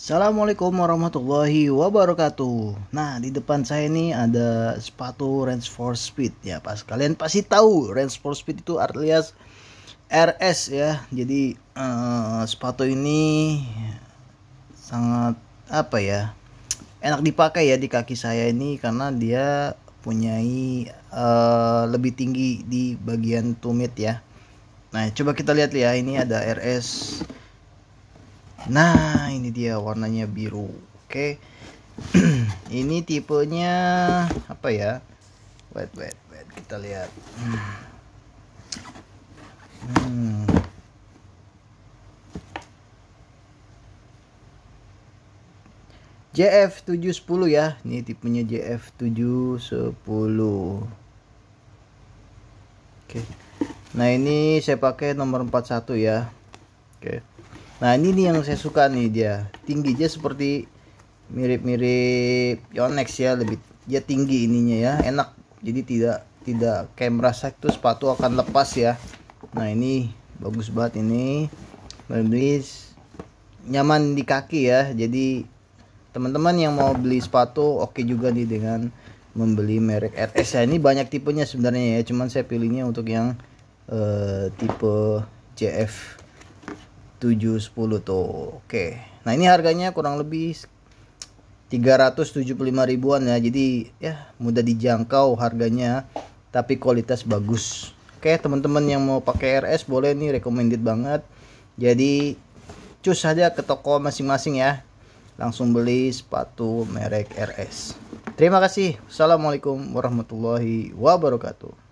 Assalamualaikum warahmatullahi wabarakatuh. Nah, di depan saya ini ada sepatu Range for Speed ya. Pas kalian pasti tahu Range for Speed itu alias RS ya. Jadi eh, sepatu ini sangat apa ya? Enak dipakai ya di kaki saya ini karena dia punyai eh, lebih tinggi di bagian tumit ya. Nah, coba kita lihat ya. Ini ada RS Nah, ini dia warnanya biru. Oke. Okay. ini tipenya apa ya? Wait, wait, wait. Kita lihat. Hmm. JF710 ya. Ini tipenya JF710. Oke. Okay. Nah, ini saya pakai nomor 41 ya. Oke. Okay. Nah ini nih yang saya suka nih dia tinggi dia seperti mirip-mirip Yonex ya lebih dia tinggi ininya ya enak jadi tidak tidak kayak merasa itu sepatu akan lepas ya. Nah ini bagus banget ini beli nyaman di kaki ya jadi teman-teman yang mau beli sepatu oke okay juga nih dengan membeli merek RS ya nah, ini banyak tipenya sebenarnya ya cuman saya pilihnya untuk yang uh, tipe JF 710 tuh. Oke. Nah, ini harganya kurang lebih 375 ribuan ya. Jadi ya mudah dijangkau harganya tapi kualitas bagus. Oke, teman-teman yang mau pakai RS boleh nih recommended banget. Jadi cus saja ke toko masing-masing ya. Langsung beli sepatu merek RS. Terima kasih. Assalamualaikum warahmatullahi wabarakatuh.